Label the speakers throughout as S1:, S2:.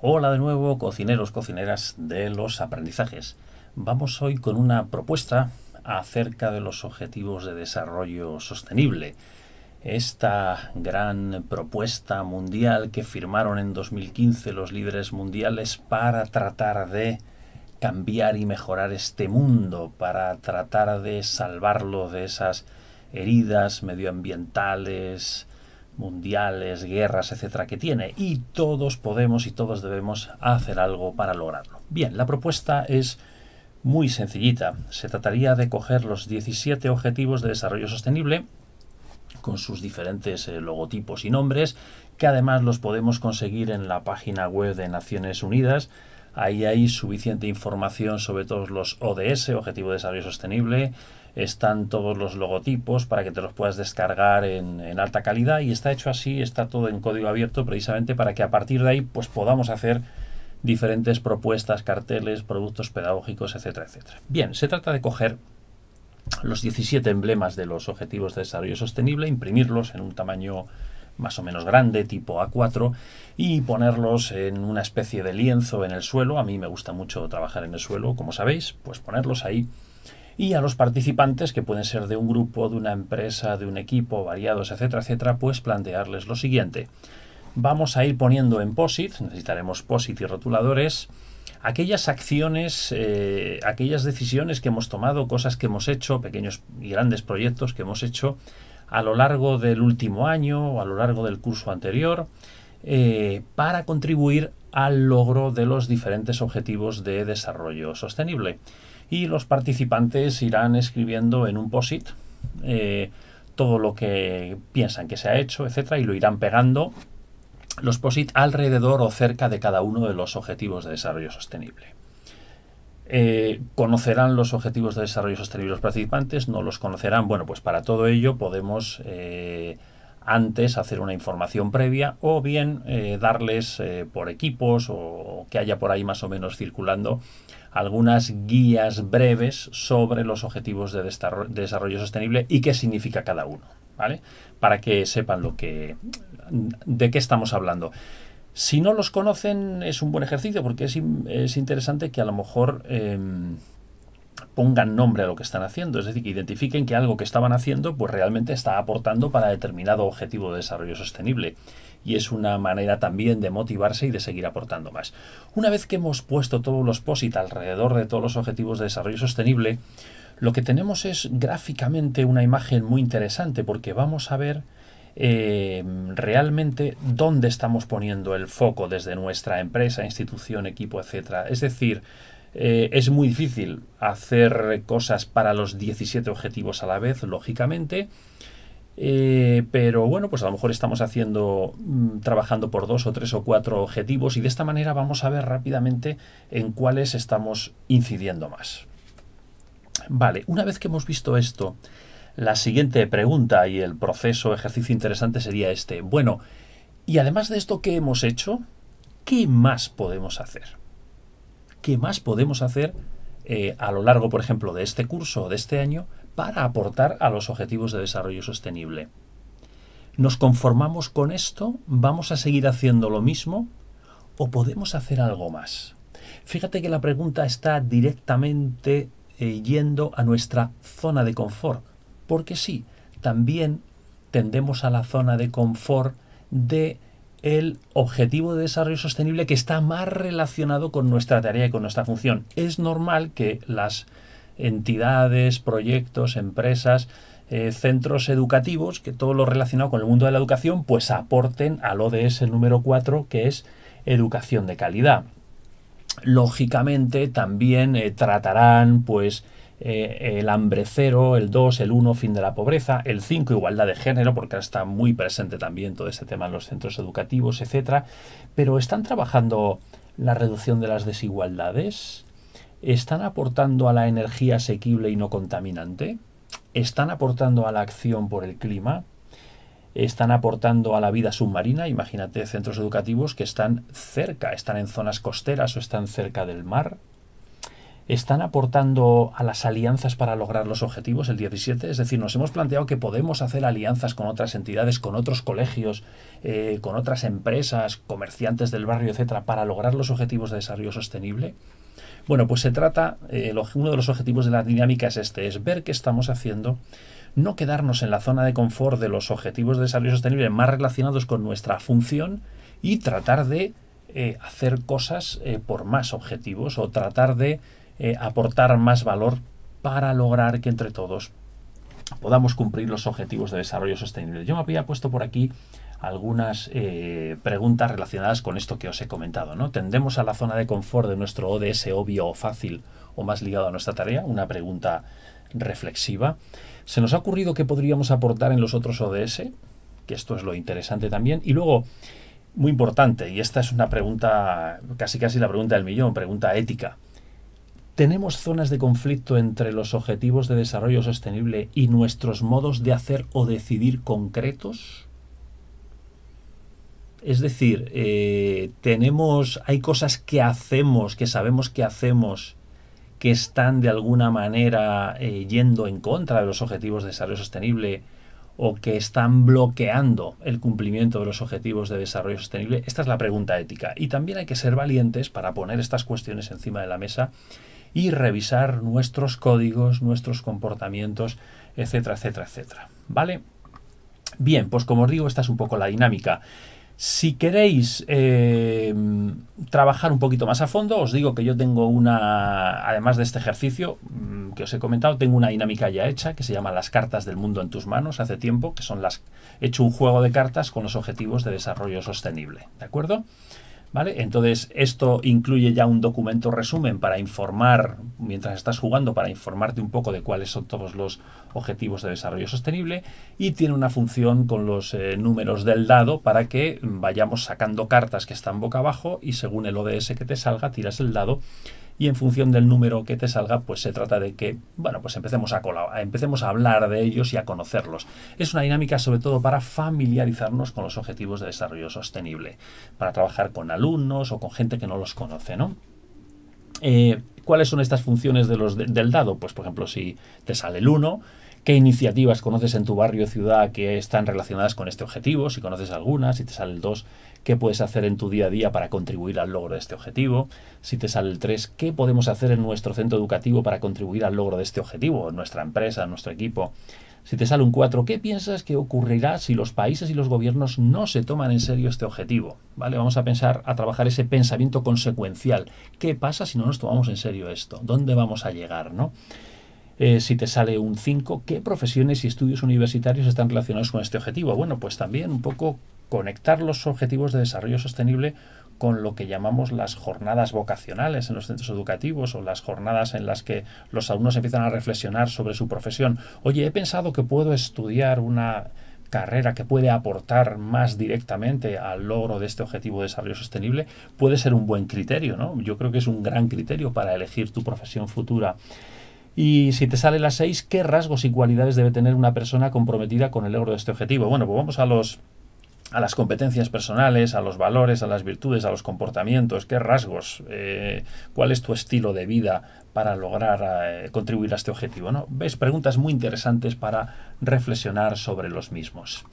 S1: Hola de nuevo, cocineros, cocineras de los aprendizajes. Vamos hoy con una propuesta acerca de los objetivos de desarrollo sostenible. Esta gran propuesta mundial que firmaron en 2015 los líderes mundiales para tratar de cambiar y mejorar este mundo, para tratar de salvarlo de esas heridas medioambientales, mundiales, guerras, etcétera, que tiene. Y todos podemos y todos debemos hacer algo para lograrlo. Bien, la propuesta es muy sencillita. Se trataría de coger los 17 objetivos de desarrollo sostenible con sus diferentes eh, logotipos y nombres, que además los podemos conseguir en la página web de Naciones Unidas. Ahí hay suficiente información sobre todos los ODS, Objetivo de Desarrollo Sostenible, están todos los logotipos para que te los puedas descargar en, alta calidad y está hecho así, está todo en código abierto precisamente para que a partir de ahí pues podamos hacer diferentes propuestas, carteles, productos pedagógicos, etcétera, etcétera. Bien, se trata de coger los 17 emblemas de los objetivos de desarrollo sostenible, imprimirlos en un tamaño más o menos grande, tipo A4, y ponerlos en una especie de lienzo en el suelo. A mí me gusta mucho trabajar en el suelo, como sabéis, pues ponerlos ahí y a los participantes, que pueden ser de un grupo, de una empresa, de un equipo, variados, etcétera, etcétera, pues plantearles lo siguiente. Vamos a ir poniendo en POSIT, necesitaremos POSIT y rotuladores, aquellas acciones, eh, aquellas decisiones que hemos tomado, cosas que hemos hecho, pequeños y grandes proyectos que hemos hecho a lo largo del último año o a lo largo del curso anterior, eh, para contribuir al logro de los diferentes objetivos de desarrollo sostenible y los participantes irán escribiendo en un POSIT eh, todo lo que piensan que se ha hecho, etcétera, y lo irán pegando los POSIT alrededor o cerca de cada uno de los objetivos de desarrollo sostenible. Eh, ¿Conocerán los objetivos de desarrollo sostenible los participantes? ¿No los conocerán? Bueno, pues para todo ello podemos eh, antes hacer una información previa o bien darles por equipos o que haya por ahí más o menos circulando algunas guías breves sobre los objetivos de desarrollo sostenible y qué significa cada uno, ¿vale? Para que sepan lo que, de qué estamos hablando. Si no los conocen, es un buen ejercicio porque es, interesante que a lo mejor em, pongan nombre a lo que están haciendo, es decir, que identifiquen que algo que estaban haciendo pues realmente está aportando para determinado objetivo de desarrollo sostenible y es una manera también de motivarse y de seguir aportando más. Una vez que hemos puesto todos los POSIT alrededor de todos los objetivos de desarrollo sostenible, lo que tenemos es gráficamente una imagen muy interesante porque vamos a ver eh, realmente dónde estamos poniendo el foco desde nuestra empresa, institución, equipo, etcétera. Es decir, eh, es muy difícil hacer cosas para los 17 objetivos a la vez, lógicamente. Eh, pero bueno, pues a lo mejor estamos haciendo, mm, trabajando por dos o tres o cuatro objetivos y de esta manera vamos a ver rápidamente en cuáles estamos incidiendo más. Vale, una vez que hemos visto esto, la siguiente pregunta y el proceso, ejercicio interesante sería este. Bueno, y además de esto que hemos hecho, ¿qué más podemos hacer? ¿Qué más podemos hacer eh, a lo largo, por ejemplo, de este curso o de este año para aportar a los objetivos de desarrollo sostenible. ¿Nos conformamos con esto? ¿Vamos a seguir haciendo lo mismo? ¿O podemos hacer algo más? Fíjate que la pregunta está directamente eh, yendo a nuestra zona de confort, porque sí, también tendemos a la zona de confort de el objetivo de desarrollo sostenible que está más relacionado con nuestra tarea y con nuestra función. Es normal que las entidades, proyectos, empresas, eh, centros educativos, que todo lo relacionado con el mundo de la educación, pues aporten al ODS número 4, que es educación de calidad. Lógicamente también eh, tratarán pues eh, el hambre cero, el 2, el 1, fin de la pobreza, el 5, igualdad de género, porque está muy presente también todo este tema en los centros educativos, etcétera. Pero están trabajando la reducción de las desigualdades están aportando a la energía asequible y no contaminante, están aportando a la acción por el clima, están aportando a la vida submarina, imagínate centros educativos que están cerca, están en zonas costeras o están cerca del mar, están aportando a las alianzas para lograr los objetivos el 17? Es decir, nos hemos planteado que podemos hacer alianzas con otras entidades, con otros colegios, eh, con otras empresas, comerciantes del barrio, etcétera, para lograr los objetivos de desarrollo sostenible. Bueno, pues se trata, eh, uno de los objetivos de la dinámica es este, es ver qué estamos haciendo, no quedarnos en la zona de confort de los objetivos de desarrollo sostenible más relacionados con nuestra función y tratar de eh, hacer cosas por más objetivos o tratar de eh, aportar más valor para lograr que entre todos podamos cumplir los objetivos de desarrollo sostenible. Yo me había puesto por aquí algunas eh, preguntas relacionadas con esto que os he comentado. ¿no? ¿Tendemos a la zona de confort de nuestro ODS obvio o fácil o más ligado a nuestra tarea? Una pregunta reflexiva. ¿Se nos ha ocurrido qué podríamos aportar en los otros ODS? Que esto es lo interesante también. Y luego, muy importante, y esta es una pregunta, casi casi la pregunta del millón, pregunta ética. ¿Tenemos zonas de conflicto entre los objetivos de desarrollo sostenible y nuestros modos de hacer o decidir concretos? Es decir, eh, tenemos, hay cosas que hacemos, que sabemos que hacemos, que están de alguna manera eh, yendo en contra de los objetivos de desarrollo sostenible o que están bloqueando el cumplimiento de los objetivos de desarrollo sostenible. Esta es la pregunta ética. Y también hay que ser valientes para poner estas cuestiones encima de la mesa y revisar nuestros códigos, nuestros comportamientos, etcétera, etcétera, etcétera. ¿Vale? Bien, pues como os digo, esta es un poco la dinámica. Si queréis em, trabajar un poquito más a fondo, os digo que yo tengo una, además de este ejercicio mm, que os he comentado, tengo una dinámica ya hecha que se llama Las cartas del mundo en tus manos hace tiempo, que son las, he hecho un juego de cartas con los objetivos de desarrollo sostenible, ¿de acuerdo? ¿Vale? Entonces, esto incluye ya un documento resumen para informar, mientras estás jugando, para informarte un poco de cuáles son todos los objetivos de desarrollo sostenible y tiene una función con los eh, números del dado para que vayamos sacando cartas que están boca abajo y según el ODS que te salga, tiras el dado y en función del número que te salga, pues se trata de que, bueno, pues empecemos a, empecemos a hablar de ellos y a conocerlos. Es una dinámica sobre todo para familiarizarnos con los objetivos de desarrollo sostenible, para trabajar con alumnos o con gente que no los conoce, ¿no? Eh, ¿Cuáles son estas funciones de los del dado? Pues por ejemplo, si te sale el 1, qué iniciativas conoces en tu barrio o ciudad que están relacionadas con este objetivo, si conoces alguna, si te sale el 2, qué puedes hacer en tu día a día para contribuir al logro de este objetivo, si te sale el 3, qué podemos hacer en nuestro centro educativo para contribuir al logro de este objetivo, nuestra empresa, nuestro equipo. Si te sale un 4, ¿qué piensas que ocurrirá si los países y los gobiernos no se toman en serio este objetivo? ¿Vale? Vamos a pensar, a trabajar ese pensamiento consecuencial. ¿Qué pasa si no nos tomamos en serio esto? ¿Dónde vamos a llegar? ¿no? Eh, si te sale un 5, ¿qué profesiones y estudios universitarios están relacionados con este objetivo? Bueno, pues también un poco conectar los objetivos de desarrollo sostenible con lo que llamamos las jornadas vocacionales en los centros educativos o las jornadas en las que los alumnos empiezan a reflexionar sobre su profesión. Oye, he pensado que puedo estudiar una carrera que puede aportar más directamente al logro de este objetivo de desarrollo sostenible puede ser un buen criterio, ¿no? Yo creo que es un gran criterio para elegir tu profesión futura. Y si te sale la 6, ¿qué rasgos y cualidades debe tener una persona comprometida con el logro de este objetivo? Bueno, pues vamos a los a las competencias personales, a los valores, a las virtudes, a los comportamientos, qué rasgos, eh, cuál es tu estilo de vida para lograr eh, contribuir a este objetivo. ¿no? Ves preguntas muy interesantes para reflexionar sobre los mismos.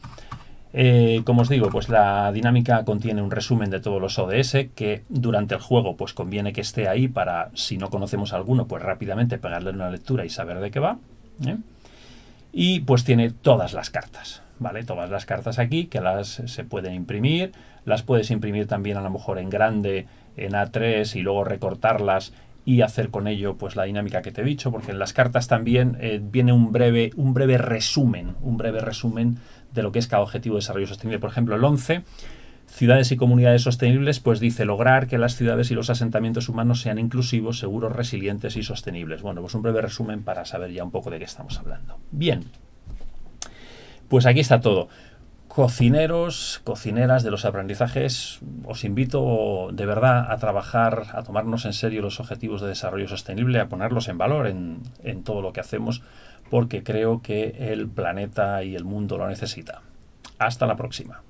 S1: Eh, como os digo, pues la dinámica contiene un resumen de todos los ODS que durante el juego pues conviene que esté ahí para, si no conocemos alguno, pues rápidamente pegarle una lectura y saber de qué va. ¿eh? Y pues tiene todas las cartas, ¿vale? Todas las cartas aquí que las se pueden imprimir, las puedes imprimir también a lo mejor en grande, en A3 y luego recortarlas y hacer con ello pues la dinámica que te he dicho porque en las cartas también eh, viene un breve un breve resumen un breve resumen de lo que es cada objetivo de desarrollo sostenible. Por ejemplo, el 11, ciudades y comunidades sostenibles, pues dice lograr que las ciudades y los asentamientos humanos sean inclusivos, seguros, resilientes y sostenibles. Bueno, pues un breve resumen para saber ya un poco de qué estamos hablando. Bien, pues aquí está todo cocineros, cocineras de los aprendizajes, os invito de verdad a trabajar, a tomarnos en serio los objetivos de desarrollo sostenible, a ponerlos en valor en, en todo lo que hacemos, porque creo que el planeta y el mundo lo necesita. Hasta la próxima.